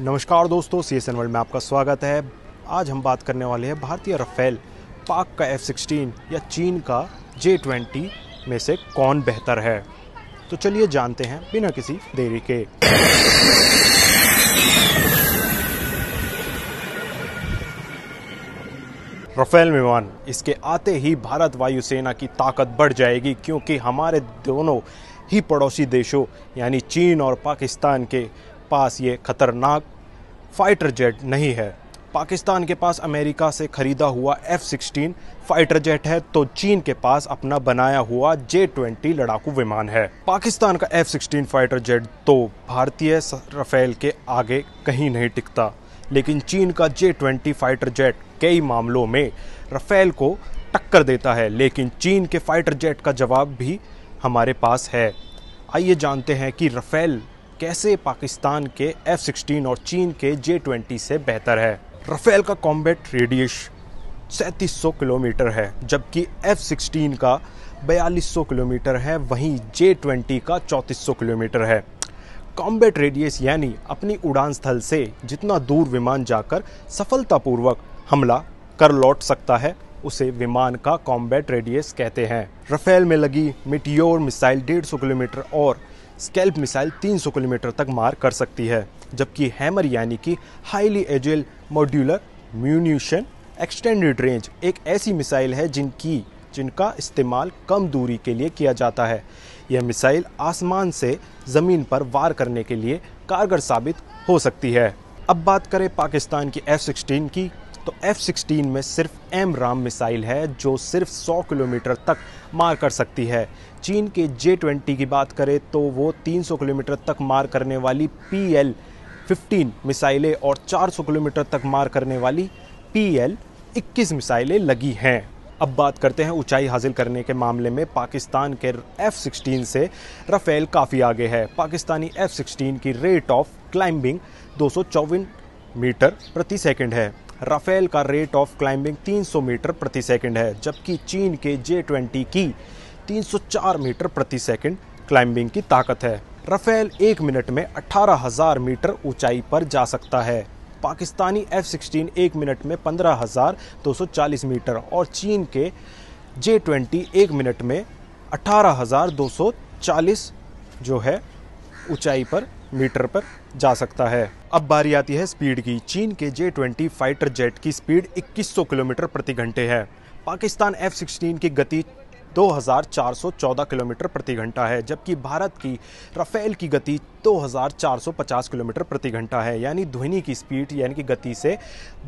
नमस्कार दोस्तों C S N world में आपका स्वागत है आज हम बात करने वाले हैं भारतीय रफेल पाक का एफ सिक्सटीन या चीन का जे ट्वेंटी में से कौन बेहतर है तो चलिए जानते हैं बिना किसी देरी के रफेल विमान इसके आते ही भारत वायुसेना की ताकत बढ़ जाएगी क्योंकि हमारे दोनों ही पड़ोसी देशों यानी चीन और पाकिस्तान के पास ये ख़तरनाक फाइटर जेट नहीं है पाकिस्तान के पास अमेरिका से ख़रीदा हुआ एफ सिक्सटीन फाइटर जेट है तो चीन के पास अपना बनाया हुआ जे ट्वेंटी लड़ाकू विमान है पाकिस्तान का एफ सिक्सटीन फाइटर जेट तो भारतीय रफेल के आगे कहीं नहीं टिकता लेकिन चीन का जे ट्वेंटी फाइटर जेट कई मामलों में रफेल को टक्कर देता है लेकिन चीन के फाइटर जेट का जवाब भी हमारे पास है आइए जानते हैं कि रफेल कैसे पाकिस्तान के एफ सिक्सटीन और चीन के जे ट्वेंटी से बेहतर है रफेल का कॉम्बैट रेडियस सैंतीस सौ किलोमीटर है जबकि एफ सिक्सटीन का बयालीस सौ किलोमीटर है वहीं जे ट्वेंटी का चौंतीस सौ किलोमीटर है कॉम्बैट रेडियस यानी अपनी उड़ान स्थल से जितना दूर विमान जाकर सफलतापूर्वक हमला कर लौट सकता है उसे विमान का कॉम्बैट रेडियस कहते हैं रफेल में लगी मिटियोर मिसाइल 150 किलोमीटर और स्केल्प मिसाइल 300 किलोमीटर तक मार कर सकती है जबकि हैमर यानी कि highly agile modular munition extended range एक ऐसी मिसाइल है जिनकी जिनका इस्तेमाल कम दूरी के लिए किया जाता है यह मिसाइल आसमान से ज़मीन पर वार करने के लिए कारगर साबित हो सकती है अब बात करें पाकिस्तान की एफ सिक्सटीन की तो एफ़ सिक्सटीन में सिर्फ एम राम मिसाइल है जो सिर्फ 100 किलोमीटर तक मार कर सकती है चीन के जे ट्वेंटी की बात करें तो वो 300 किलोमीटर तक मार करने वाली पी एल फिफ्टीन मिसाइलें और 400 किलोमीटर तक मार करने वाली पी एल इक्कीस मिसाइलें लगी हैं अब बात करते हैं ऊंचाई हासिल करने के मामले में पाकिस्तान के एफ़ सिक्सटीन से राफेल काफ़ी आगे है पाकिस्तानी एफ़ सिक्सटीन की रेट ऑफ क्लाइंबिंग दो मीटर प्रति सेकंड है राफेल का रेट ऑफ क्लाइंबिंग 300 मीटर प्रति सेकंड है जबकि चीन के जे ट्वेंटी की 304 मीटर प्रति सेकंड क्लाइंबिंग की ताकत है राफेल एक मिनट में 18,000 मीटर ऊंचाई पर जा सकता है पाकिस्तानी एफ सिक्सटीन एक मिनट में 15,240 मीटर और चीन के जे ट्वेंटी एक मिनट में 18,240 जो है ऊंचाई पर मीटर पर जा सकता है अब बारी आती है स्पीड की चीन के जे ट्वेंटी फाइटर जेट की स्पीड 2100 किलोमीटर प्रति घंटे है पाकिस्तान एफ सिक्सटीन की गति 2414 किलोमीटर प्रति घंटा है जबकि भारत की राफेल की गति 2450 किलोमीटर प्रति घंटा है यानी ध्वनि की स्पीड यानी कि गति से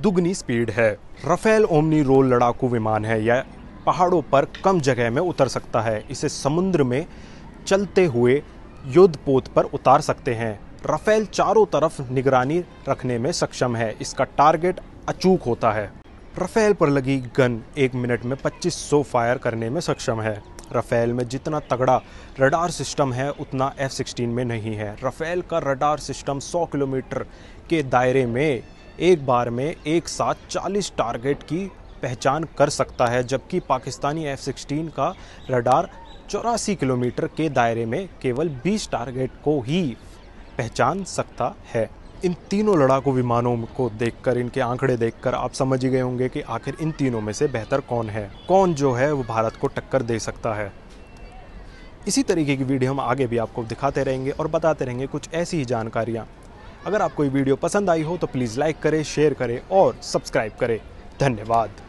दुगनी स्पीड है राफेल ओमनी रोल लड़ाकू विमान है यह पहाड़ों पर कम जगह में उतर सकता है इसे समुद्र में चलते हुए युद्ध पोत पर उतार सकते हैं राफेल चारों तरफ निगरानी रखने में सक्षम है इसका टारगेट अचूक होता है राफेल पर लगी गन एक मिनट में 2500 फायर करने में सक्षम है राफेल में जितना तगड़ा रडार सिस्टम है उतना एफ सिक्सटीन में नहीं है राफेल का रडार सिस्टम 100 किलोमीटर के दायरे में एक बार में एक साथ 40 टारगेट की पहचान कर सकता है जबकि पाकिस्तानी एफ सिक्सटीन का रडार चौरासी किलोमीटर के दायरे में केवल 20 टारगेट को ही पहचान सकता है इन तीनों लड़ाकू विमानों को देखकर इनके आंकड़े देखकर आप समझ ही गए होंगे कि आखिर इन तीनों में से बेहतर कौन है कौन जो है वो भारत को टक्कर दे सकता है इसी तरीके की वीडियो हम आगे भी आपको दिखाते रहेंगे और बताते रहेंगे कुछ ऐसी ही जानकारियाँ अगर आपको ये वीडियो पसंद आई हो तो प्लीज़ लाइक करें शेयर करें और सब्सक्राइब करें धन्यवाद